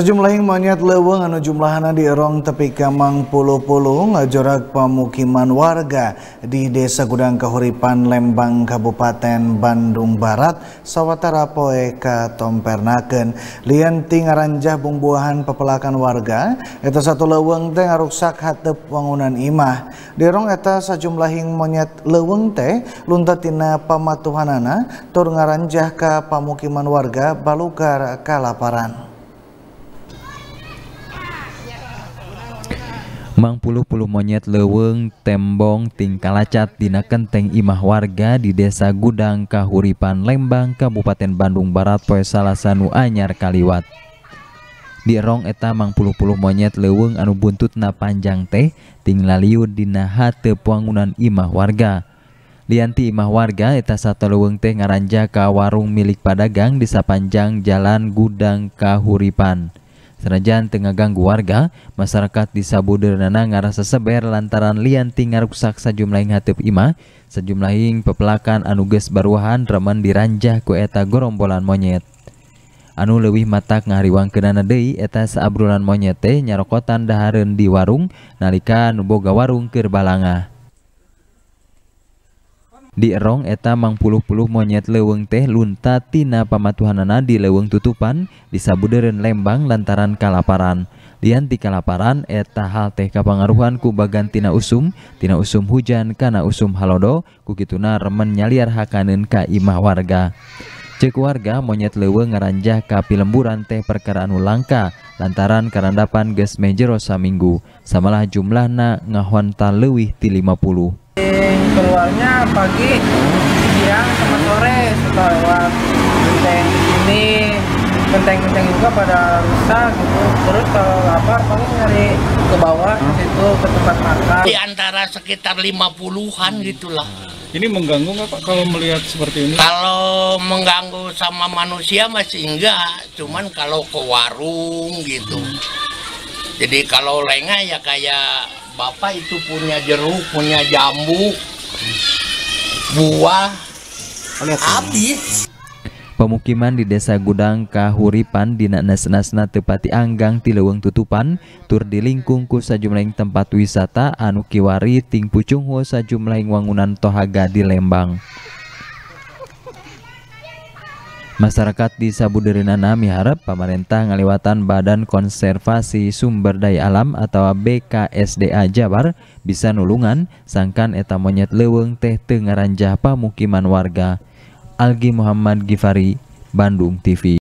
Sejumlah monyet leweng anu jumlahna di erong tepi Kamang Pulo-Pulo ngajorak pemukiman warga di Desa Gudang Kahuripan Lembang Kabupaten Bandung Barat sawatara poe Tompernaken lian ti bumbuahan pepelakan warga eta satu leweng teh ngaruksak hatep wangunan imah di erong eta sajumlahing monyet leweng teh luntatina pamatuhanana tur ngaranjah ka pamukiman warga balugar kalaparan Mang puluh-puluh monyet leweng tembong tingkalacat dina kenteng imah warga di desa Gudang Kahuripan Lembang Kabupaten Bandung Barat poe Salasa anyar kaliwat. Di rong eta mang puluh-puluh monyet leweng anu buntutna panjang teh ting laliud dina hate puangunan imah warga. Lianti imah warga eta leweng teh ngaranja ka warung milik padagang di Panjang jalan Gudang Kahuripan. Senajan tengah ganggu warga, masyarakat di Sabuderenana ngarasa seber lantaran rusak sejumlah sajumlah hatip ima, sejumlah hing pepelakan anuges baruahan remen diranjah ku eta gorombolan monyet. Anu lewih matak ngahriwang kenana deui eta saabrulan monyet nyarokotan daharen di warung nalika nuboga warung keur balangah. Di erong eta mang puluh monyet leweng teh lunta tina pamatuhanana di leweng tutupan disabuderen lembang lantaran kalaparan. Lian ti kalaparan eta hal teh kapangaruhan ku bagan tina usum, tina usum hujan kana usum halodo, kukituna remen nyaliar hakanen ka imah warga. Cek warga monyet lewe ngaranjah kapi lemburan teh perkaraan ulangka lantaran karandapan ges mejero saminggu samalah jumlahna ngahonta leuwih ti 50 keluarnya pagi siang sama sore suka lewat genteng ini genteng-genteng juga pada rusak gitu terus kalau lapar paling nyari ke bawah itu situ ke tempat makan di antara sekitar 50-an gitulah ini mengganggu nggak Pak kalau melihat seperti ini? Kalau mengganggu sama manusia masih enggak, cuman kalau ke warung gitu. Hmm jadi kalau lengah ya kayak bapak itu punya jeruk punya jambu buah habis Pemukiman di Desa Gudang Kahuripan di Nasnasna Tepati Anggang Tileweng Tutupan tur lingkung ku sajumlahing tempat wisata Anukiwari, ting pucungho sajumlahing wangunan tohaga di Lembang. Masyarakat di Nana miharap pemerintah ngaliwatan Badan Konservasi Sumber Daya Alam atau BKSDA Jabar bisa nulungan sangkan eta monyet leweng teh tengaranjah pemukiman pamukiman warga. Algi Muhammad Gifari, Bandung TV